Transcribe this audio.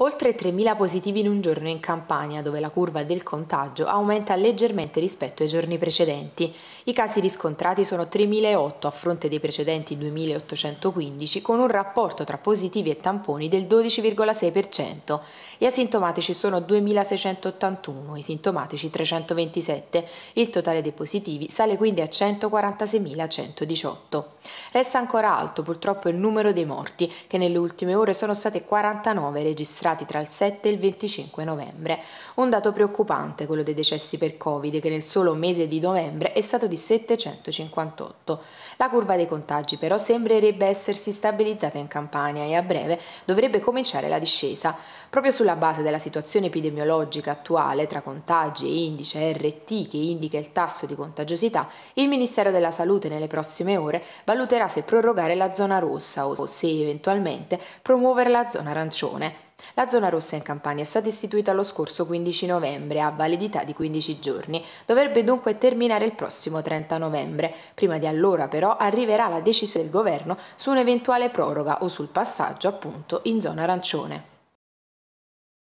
Oltre 3.000 positivi in un giorno in Campania, dove la curva del contagio aumenta leggermente rispetto ai giorni precedenti. I casi riscontrati sono 3.008 a fronte dei precedenti 2.815, con un rapporto tra positivi e tamponi del 12,6%. Gli asintomatici sono 2.681, i sintomatici 327. Il totale dei positivi sale quindi a 146.118. Resta ancora alto purtroppo il numero dei morti, che nelle ultime ore sono state 49 registrate registrati tra il 7 e il 25 novembre. Un dato preoccupante quello dei decessi per Covid che nel solo mese di novembre è stato di 758. La curva dei contagi però sembrerebbe essersi stabilizzata in Campania e a breve dovrebbe cominciare la discesa. Proprio sulla base della situazione epidemiologica attuale tra contagi e indice RT che indica il tasso di contagiosità, il Ministero della Salute nelle prossime ore valuterà se prorogare la zona rossa o se eventualmente promuovere la zona arancione. La zona rossa in Campania è stata istituita lo scorso 15 novembre, ha validità di 15 giorni. Dovrebbe dunque terminare il prossimo 30 novembre. Prima di allora però arriverà la decisione del governo su un'eventuale proroga o sul passaggio appunto in zona arancione.